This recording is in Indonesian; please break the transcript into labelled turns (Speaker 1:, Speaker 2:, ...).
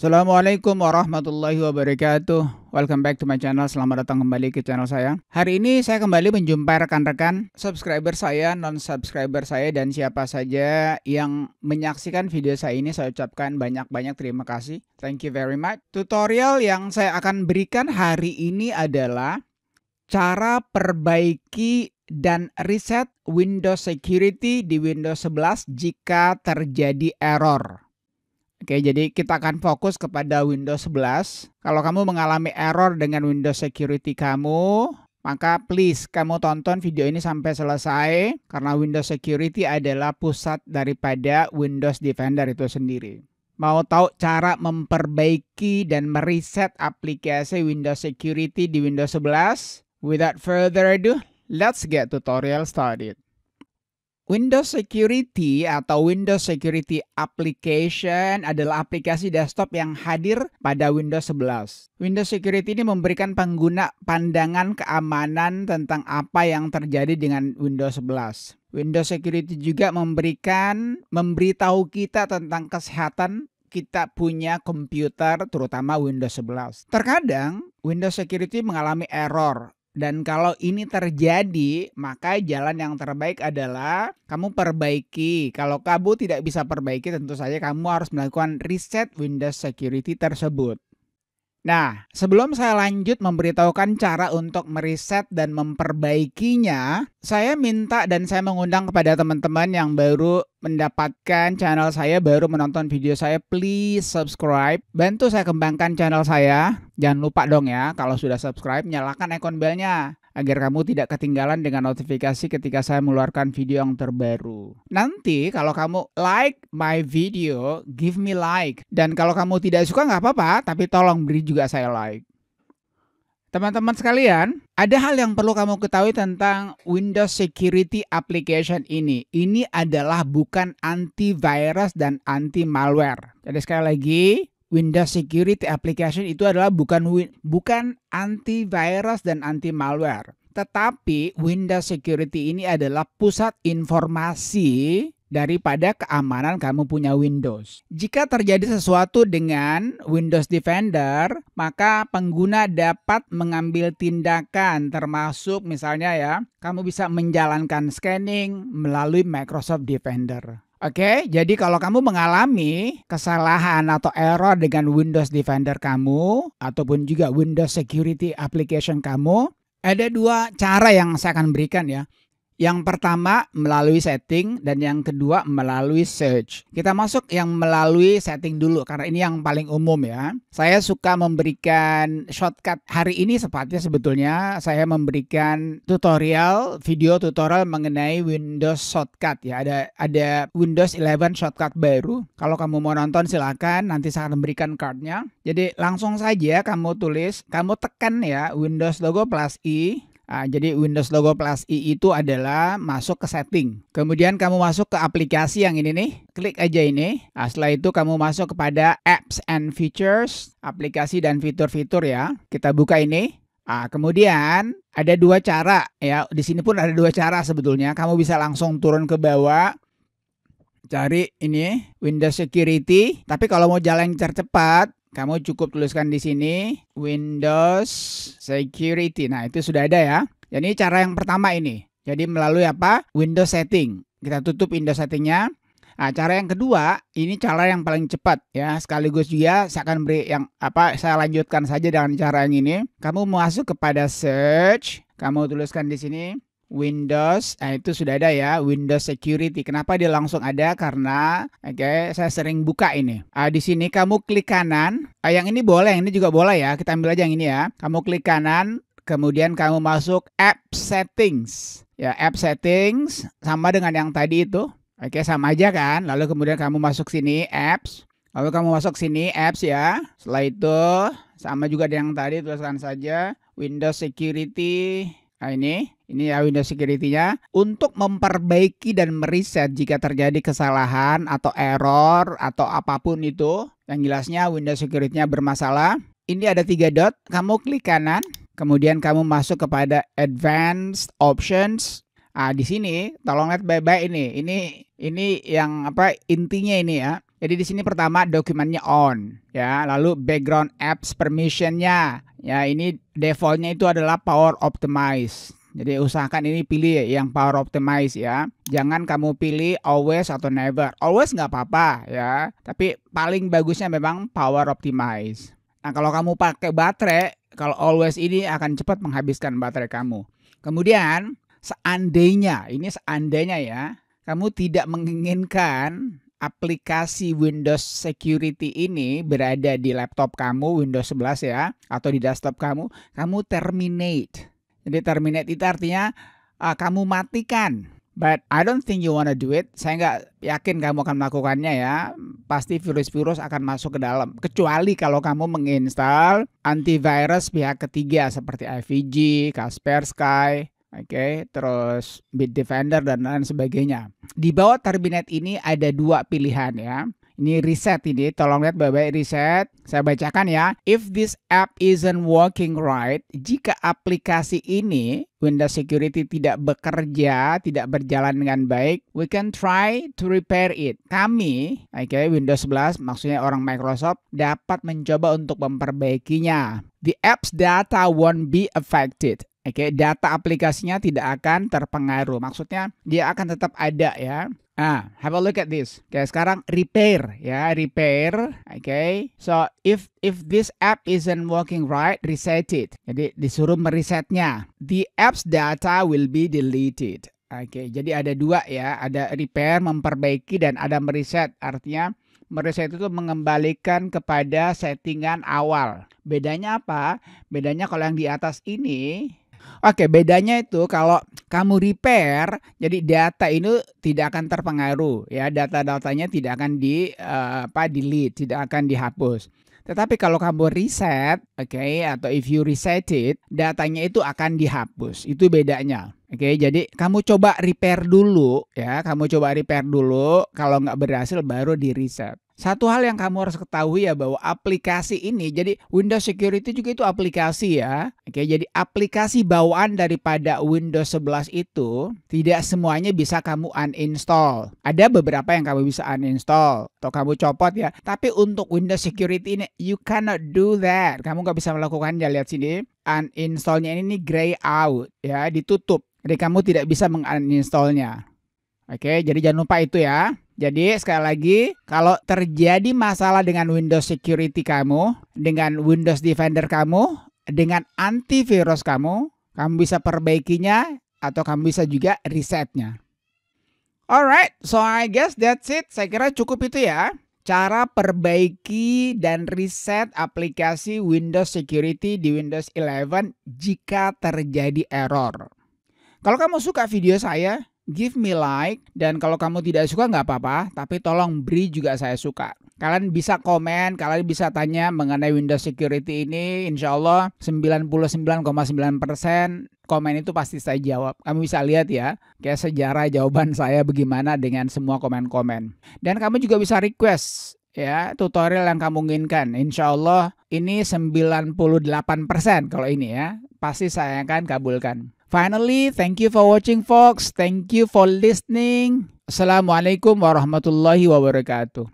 Speaker 1: Assalamualaikum warahmatullahi wabarakatuh. Welcome back to my channel. Selamat datang kembali ke channel saya. Hari ini saya kembali menjumpai rekan-rekan subscriber saya, non-subscriber saya dan siapa saja yang menyaksikan video saya ini saya ucapkan banyak-banyak terima kasih. Thank you very much. Tutorial yang saya akan berikan hari ini adalah cara perbaiki dan reset Windows Security di Windows 11 jika terjadi error. Oke, jadi kita akan fokus kepada Windows 11. Kalau kamu mengalami error dengan Windows Security kamu, maka please kamu tonton video ini sampai selesai karena Windows Security adalah pusat daripada Windows Defender itu sendiri. Mau tahu cara memperbaiki dan mereset aplikasi Windows Security di Windows 11? Without further ado, let's get tutorial started. Windows Security atau Windows Security Application adalah aplikasi desktop yang hadir pada Windows 11. Windows Security ini memberikan pengguna pandangan keamanan tentang apa yang terjadi dengan Windows 11. Windows Security juga memberikan memberitahu kita tentang kesehatan kita punya komputer terutama Windows 11. Terkadang Windows Security mengalami error dan kalau ini terjadi, maka jalan yang terbaik adalah kamu perbaiki. Kalau kamu tidak bisa perbaiki, tentu saja kamu harus melakukan reset Windows Security tersebut. Nah, sebelum saya lanjut memberitahukan cara untuk meriset dan memperbaikinya, saya minta dan saya mengundang kepada teman-teman yang baru mendapatkan channel saya, baru menonton video saya, please subscribe. Bantu saya kembangkan channel saya. Jangan lupa dong ya, kalau sudah subscribe, nyalakan ikon belnya agar kamu tidak ketinggalan dengan notifikasi ketika saya mengeluarkan video yang terbaru. Nanti kalau kamu like my video, give me like. Dan kalau kamu tidak suka nggak apa-apa, tapi tolong beri juga saya like. Teman-teman sekalian, ada hal yang perlu kamu ketahui tentang Windows Security Application ini. Ini adalah bukan antivirus dan anti malware. Jadi sekali lagi, Windows Security Application itu adalah bukan bukan antivirus dan anti malware. Tetapi Windows Security ini adalah pusat informasi daripada keamanan kamu punya Windows. Jika terjadi sesuatu dengan Windows Defender, maka pengguna dapat mengambil tindakan termasuk misalnya ya, kamu bisa menjalankan scanning melalui Microsoft Defender. Oke, jadi kalau kamu mengalami kesalahan atau error dengan Windows Defender kamu ataupun juga Windows Security Application kamu, ada dua cara yang saya akan berikan ya. Yang pertama melalui setting dan yang kedua melalui search. Kita masuk yang melalui setting dulu karena ini yang paling umum ya. Saya suka memberikan shortcut hari ini sepatnya sebetulnya saya memberikan tutorial video tutorial mengenai Windows shortcut ya. Ada ada Windows 11 shortcut baru. Kalau kamu mau nonton silakan nanti saya akan memberikan cardnya. Jadi langsung saja kamu tulis, kamu tekan ya Windows logo plus i Nah, jadi Windows Logo Plus i itu adalah masuk ke setting. Kemudian kamu masuk ke aplikasi yang ini nih. Klik aja ini. Nah, setelah itu kamu masuk kepada apps and features, aplikasi dan fitur-fitur ya. Kita buka ini. Nah, kemudian ada dua cara ya. Di sini pun ada dua cara sebetulnya. Kamu bisa langsung turun ke bawah cari ini Windows Security. Tapi kalau mau jalan yang cepat kamu cukup tuliskan di sini Windows Security. Nah, itu sudah ada ya. Jadi cara yang pertama ini. Jadi melalui apa? Windows Setting. Kita tutup Windows Settingnya. Nah, cara yang kedua, ini cara yang paling cepat ya. Sekaligus juga saya akan beri yang apa saya lanjutkan saja dengan cara yang ini. Kamu masuk kepada search, kamu tuliskan di sini Windows, nah itu sudah ada ya, Windows Security. Kenapa dia langsung ada? Karena, oke, okay, saya sering buka ini. Uh, di sini kamu klik kanan. Uh, yang ini boleh, yang ini juga boleh ya. Kita ambil aja yang ini ya. Kamu klik kanan, kemudian kamu masuk App Settings. Ya, App Settings sama dengan yang tadi itu. Oke, okay, sama aja kan. Lalu kemudian kamu masuk sini Apps. Lalu kamu masuk sini Apps ya. Setelah itu sama juga dengan yang tadi tuliskan saja Windows Security Nah ini, ini ya Windows Security-nya untuk memperbaiki dan meriset jika terjadi kesalahan atau error atau apapun itu yang jelasnya Windows Security-nya bermasalah. Ini ada tiga dot, kamu klik kanan, kemudian kamu masuk kepada Advanced Options. Ah di sini tolong lihat baik-baik ini. Ini ini yang apa intinya ini ya. Jadi di sini pertama dokumennya on ya, lalu background apps permissionnya ya ini defaultnya itu adalah power optimize. Jadi usahakan ini pilih yang power optimize ya. Jangan kamu pilih always atau never. Always nggak apa-apa ya, tapi paling bagusnya memang power optimize. Nah kalau kamu pakai baterai, kalau always ini akan cepat menghabiskan baterai kamu. Kemudian seandainya, ini seandainya ya, kamu tidak menginginkan aplikasi Windows Security ini berada di laptop kamu Windows 11 ya atau di desktop kamu, kamu terminate. Jadi terminate itu artinya uh, kamu matikan. But I don't think you wanna do it. Saya nggak yakin kamu akan melakukannya ya. Pasti virus-virus akan masuk ke dalam. Kecuali kalau kamu menginstal antivirus pihak ketiga seperti IVG, Kaspersky, Oke, okay, terus Bit Defender dan lain sebagainya. Di bawah Terbinet ini ada dua pilihan ya. Ini reset ini, tolong lihat bapak reset. Saya bacakan ya. If this app isn't working right, jika aplikasi ini Windows Security tidak bekerja, tidak berjalan dengan baik, we can try to repair it. Kami, oke okay, Windows 11 maksudnya orang Microsoft dapat mencoba untuk memperbaikinya. The app's data won't be affected Oke, okay, data aplikasinya tidak akan terpengaruh. Maksudnya dia akan tetap ada ya. Nah, have a look at this. Oke, okay, sekarang repair ya, repair. Oke. Okay. So if if this app isn't working right, reset it. Jadi disuruh meresetnya. The app's data will be deleted. Oke, jadi ada dua ya, ada repair memperbaiki dan ada mereset. Artinya mereset itu mengembalikan kepada settingan awal. Bedanya apa? Bedanya kalau yang di atas ini Oke, bedanya itu kalau kamu repair, jadi data ini tidak akan terpengaruh ya, data-datanya tidak akan di uh, apa delete, tidak akan dihapus. Tetapi kalau kamu reset, oke, okay, atau if you reset it, datanya itu akan dihapus. Itu bedanya. Oke, okay, jadi kamu coba repair dulu ya, kamu coba repair dulu. Kalau nggak berhasil baru di reset. Satu hal yang kamu harus ketahui ya bahwa aplikasi ini jadi Windows Security juga itu aplikasi ya. Oke, jadi aplikasi bawaan daripada Windows 11 itu tidak semuanya bisa kamu uninstall. Ada beberapa yang kamu bisa uninstall atau kamu copot ya. Tapi untuk Windows Security ini you cannot do that. Kamu nggak bisa melakukannya. Lihat sini, uninstallnya ini nih gray out ya, ditutup. Jadi kamu tidak bisa menguninstallnya. Oke, jadi jangan lupa itu ya. Jadi sekali lagi, kalau terjadi masalah dengan Windows Security kamu, dengan Windows Defender kamu, dengan antivirus kamu, kamu bisa perbaikinya atau kamu bisa juga resetnya. Alright, so I guess that's it. Saya kira cukup itu ya. Cara perbaiki dan reset aplikasi Windows Security di Windows 11 jika terjadi error. Kalau kamu suka video saya, give me like dan kalau kamu tidak suka nggak apa-apa tapi tolong beri juga saya suka kalian bisa komen kalian bisa tanya mengenai Windows Security ini insya Allah 99,9% komen itu pasti saya jawab kamu bisa lihat ya kayak sejarah jawaban saya bagaimana dengan semua komen-komen dan kamu juga bisa request ya tutorial yang kamu inginkan. Insya Allah ini 98% kalau ini ya. Pasti saya akan kabulkan. Finally, thank you for watching folks. Thank you for listening. Assalamualaikum warahmatullahi wabarakatuh.